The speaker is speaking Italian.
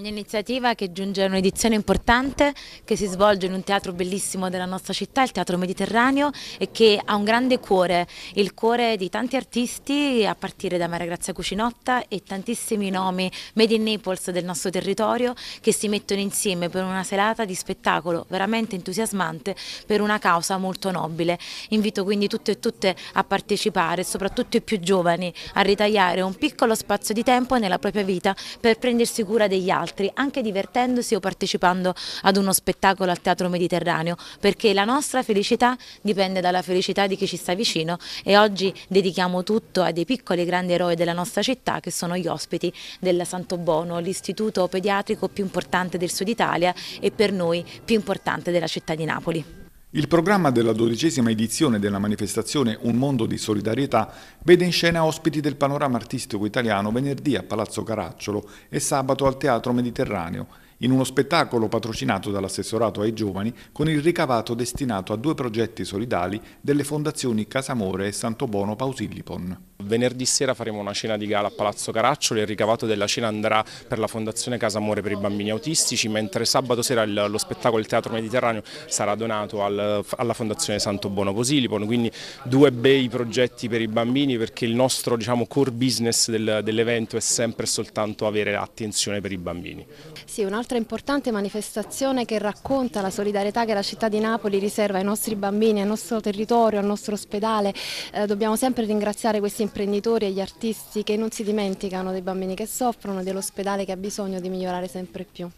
Un'iniziativa che giunge a un'edizione importante che si svolge in un teatro bellissimo della nostra città, il Teatro Mediterraneo, e che ha un grande cuore, il cuore di tanti artisti, a partire da Maria Grazia Cucinotta e tantissimi nomi made in Naples del nostro territorio che si mettono insieme per una serata di spettacolo veramente entusiasmante per una causa molto nobile. Invito quindi tutte e tutte a partecipare, soprattutto i più giovani, a ritagliare un piccolo spazio di tempo nella propria vita per prendersi cura degli altri altri, anche divertendosi o partecipando ad uno spettacolo al Teatro Mediterraneo, perché la nostra felicità dipende dalla felicità di chi ci sta vicino e oggi dedichiamo tutto a dei piccoli e grandi eroi della nostra città che sono gli ospiti della Santo Bono, l'istituto pediatrico più importante del sud Italia e per noi più importante della città di Napoli. Il programma della dodicesima edizione della manifestazione Un mondo di solidarietà vede in scena ospiti del panorama artistico italiano venerdì a Palazzo Caracciolo e sabato al Teatro Mediterraneo in uno spettacolo patrocinato dall'assessorato ai giovani con il ricavato destinato a due progetti solidali delle fondazioni Casamore e Santobono Pausillipon. Venerdì sera faremo una cena di gala a Palazzo Caraccioli, il ricavato della cena andrà per la Fondazione Casamore per i bambini autistici, mentre sabato sera lo spettacolo Il Teatro Mediterraneo sarà donato alla Fondazione Santo Bono Posilipon, quindi due bei progetti per i bambini perché il nostro diciamo, core business dell'evento è sempre soltanto avere attenzione per i bambini. Sì, un'altra importante manifestazione che racconta la solidarietà che la città di Napoli riserva ai nostri bambini, al nostro territorio, al nostro ospedale. Eh, dobbiamo sempre ringraziare questi imprenditori e gli artisti che non si dimenticano dei bambini che soffrono, dell'ospedale che ha bisogno di migliorare sempre più.